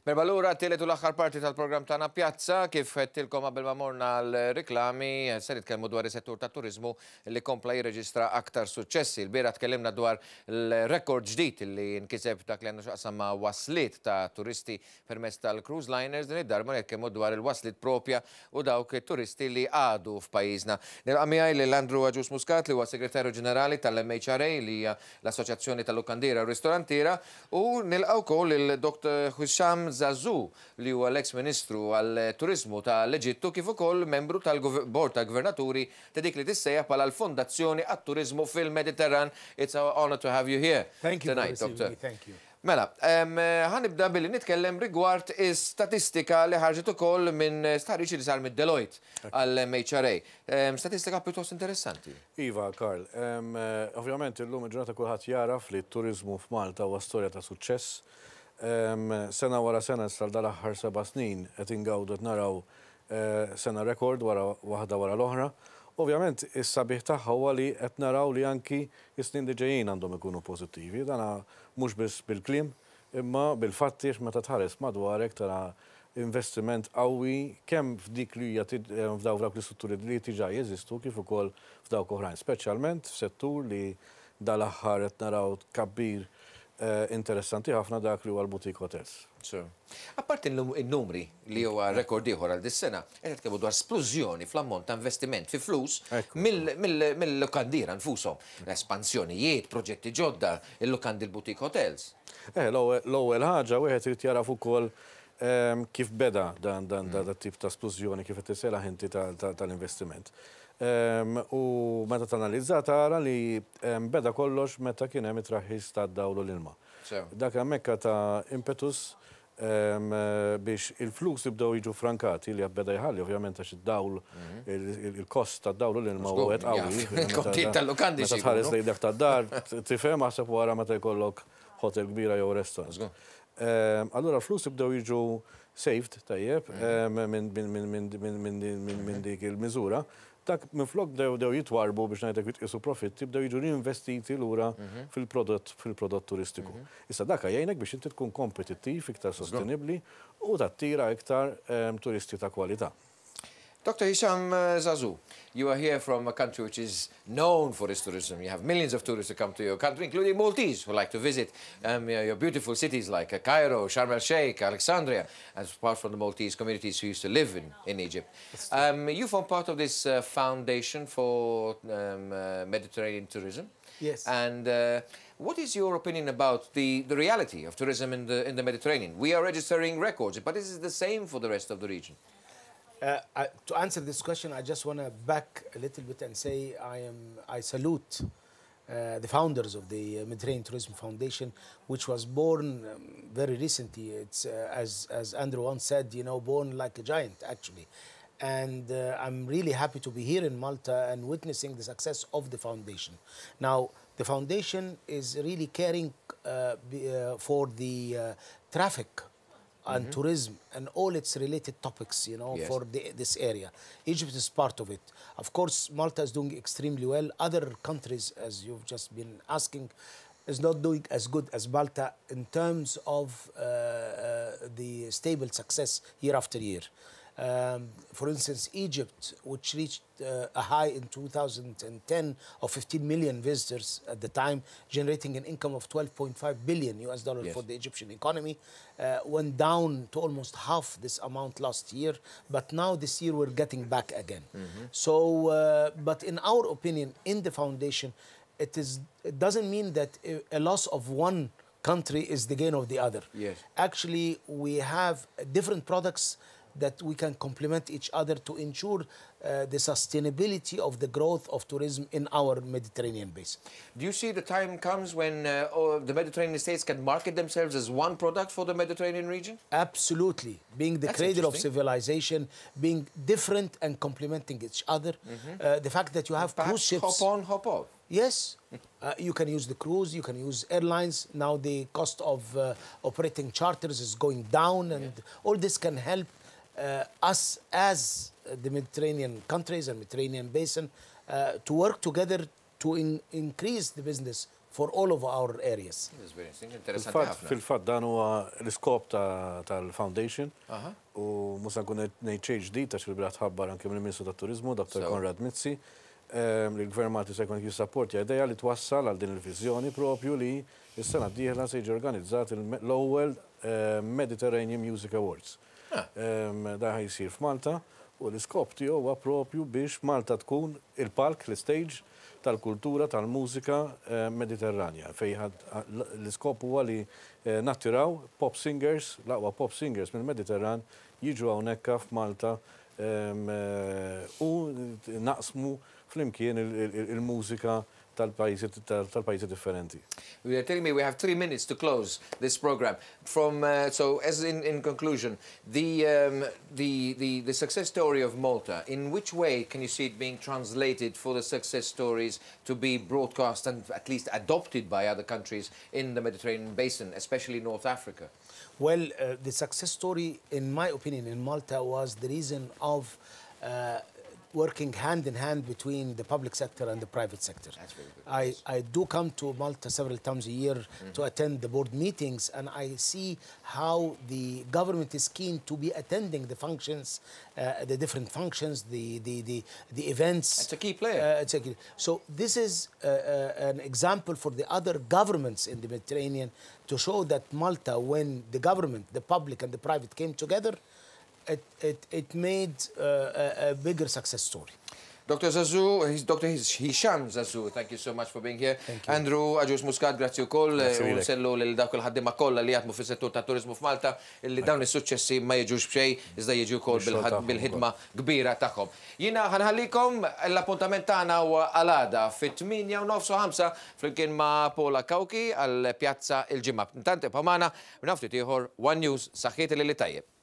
Berba l-ura t-tielet u l-axħar parti tal-program tana pjazza kif t tilkom għabel ma morna l-reklami se nitkellmu dwar il settur ta' turizmu li kompla jirreġistra aktar suċċessi. Il-bira tkellimna dwar l-rekord ġdijt li nkiseb dak li għandu xaqsamma waslit ta' turisti permess tal-cruise liners din id-darba nitkellmu dwar il-waslit propja u dawk turisti li għadu f'pajjiżna. nil għamijaj li l-Andru Għagġus Muskat li huwa segretarju ġenerali tal-MHRA li l associazzjoni tal lukandira u Ristorantira u nilqaw kol il-Dr. Hussam Zazu li huwa l-eks ministru għal-turizmu ta' l eġittu kif ukoll membru tal-Bord ta' Gvernaturi ta' dik li tissejjaħ bħala l-Fondazzjoni għat-Turizmu fil-Mediterran. It's our honor to have you here Thank you tonight, Doctor. Thank you. Mela, ħanibda billi nitkellem rigward statistika li ħarġet ukoll minn stariċi li sar mid Deloitte għall mhra Statistika pjuttost interessanti. Iva, Karl, eh, ovvjament illum il-ġurnata kulħadd jaraf li t-turizmu f'Malta huwa storja ta' suċċess sena wara sena sal dal aħħar seba' snin qed ingawdu naraw eh, sena rekord wara waħda wara l-oħra. Ovvjament, is-sabiħ tagħha huwa li qed naraw li anki is-snin li ġejjin għandhom ikunu pożittivi. Dana mhux biss bil klim imma bil-fatti meta tħares madwarek tara investiment qawwi kemm f'dik li hija eh, f'daw dawk l-istrutturi li tiġa jeżistu kif ukoll f'dawk oħrajn, speċjalment settur li dal-aħħar qed naraw kabbir Eh, interessanti ħafna dak li huwa l-Butik Hotels. Apparti il-numri li huwa rekord ieħor għal dis-sena, qed kemm dwar splużjoni fl-ammont ta' investiment fi flus mill-lukandira nfushom. L-espansjonijiet, proġetti ġodda, il-lukandi l-Butik Hotels. Eh, l-ewwel ħaġa wieħed irid jaraf ukoll ehm, kif beda dan dan da mm. tip ta' splużjoni kif qed isela ħinti tal-investiment. U meta tanalizza għara li beda kollox meta kien hemm it ta' dawlu l-ilma. Dak mekka ta' impetus biex il-flus jibdew jiġu frankati li għabbeda jħalli, ovvjament għax id-dawl, mhm. il-kost ta' dawl l-ilma u għet għawi. Kontiet tal-lokandi xie. Tħares li dak ta' dar, tifem għasab wara meta jkollok hotel kbira jew restaurant. Ehm, allora, flus ibdaw jiġu saved tajjeb minn dik il mizura Dak minn flok dew jitwarbu biex ngħidlek jitqisu profit, bdew jiġu reinvestiti lura mhm. fil-prodott fil-prodott turistiku. Mhm. Issa dak jgħinek biex inti tkun kompetittiv, iktar sostenibli u tattira iktar ehm, turisti ta' kwalità. Dr. Hisham uh, Zazu, you are here from a country which is known for its tourism. You have millions of tourists who come to your country, including Maltese who like to visit um, your beautiful cities like uh, Cairo, Sharm el Sheikh, Alexandria, and part from the Maltese communities who used to live in, in Egypt. Um, you form part of this uh, foundation for um, uh, Mediterranean tourism. Yes. And uh, what is your opinion about the, the reality of tourism in the, in the Mediterranean? We are registering records, but is it the same for the rest of the region? Uh, I, to answer this question, I just want to back a little bit and say I am I salute uh, the founders of the uh, Mediterranean Tourism Foundation, which was born um, very recently. It's uh, as as Andrew once said, you know, born like a giant actually. And uh, I'm really happy to be here in Malta and witnessing the success of the foundation. Now, the foundation is really caring be, for the traffic and mm -hmm. tourism and all its related topics, you know, yes. for the, this area. Egypt is part of it. Of course, Malta is doing extremely well. Other countries, as you've just been asking, is not doing as good as Malta in terms of uh, uh the stable success year after year. Um, for instance, Egypt, which reached uh, a high in 2010 of 15 million visitors at the time, generating an income of 12.5 billion US dollars yes. for the Egyptian economy, uh, went down to almost half this amount last year. But now this year we're getting back again. Mm -hmm. So, uh, but in our opinion, in the foundation, it is it doesn't mean that a loss of one country is the gain of the other. Yes. Actually, we have different products that we can complement each other to ensure uh, the sustainability of the growth of tourism in our Mediterranean basin. Do you see the time comes when uh, the Mediterranean states can market themselves as one product for the Mediterranean region? Absolutely. Being the That's cradle of civilization, being different and complementing each other. Mm -hmm. uh, the fact that you have Perhaps cruise ships... hop on, hop off. Yes, uh, you can use the cruise, you can use airlines. Now the cost of uh, operating charters is going down and yeah. all this can help uh, us as the Mediterranean countries and Mediterranean basin uh, to work together to in increase the business for all of our areas. Fil-fat dan huwa l-iskop tal-foundation u musa kun nejċej ġdid ta' xil-brat ħabbar anke mill-Ministru ta' Turizmu, Dr. Konrad Mitzi, li l-Gvern Malti se jkun jissapportja ideja li twassal għal din il vizjoni propju li s-sena diħla dieħla se jiġi organizzat l-ewwel eh, Mediterranean Music Awards. Ah. Da ħajsir f'Malta u l-iskop tiegħu huwa propju biex Malta tkun il-park, l-stage tal-kultura tal-mużika eh, mediterranja. Fej l-iskop huwa li eh, nattiraw pop singers, laqwa pop singers mill-Mediterran jiġu hawnhekk f'Malta eh, u naqsmu flimkien il-mużika il il tal paese, tal, tal paese differenti. You are telling me we have three minutes to close this program. From uh, so, as in, in conclusion, the, um, the the the success story of Malta. In which way can you see it being translated for the success stories to be broadcast and at least adopted by other countries in the Mediterranean basin, especially North Africa? Well, uh, the success story, in my opinion, in Malta was the reason of. Uh, working hand in hand between the public sector and the private sector. That's very good. I, I do come to Malta several times a year mm -hmm. to attend the board meetings, and I see how the government is keen to be attending the functions, uh, the different functions, the the the, the events. It's a key player. Uh, it's a key. So this is uh, uh an example for the other governments in the Mediterranean to show that Malta, when the government, the public, and the private came together. it, it, it made uh, a, a bigger success story. Dr. Zazu, he's Dr. Hisham Zazu, thank you so much for being here. Andrew, Aġus Muscat, grazie u eh, koll, li l-dawk il-ħaddima kolla li għatmu fil-settur ta' turizmu f'Malta, li dawn il-successi ma jieġux bċej, iżda jieġu koll bil-ħidma kbira tagħhom. Jina ħanħallikom l-appuntament tagħna u għalada fit-8 u 9 flimkien ma' Pola Kauki għal-pjazza il-ġimma. Tante bħamana, nafti tieħor One News, saħħiet li li tajjeb.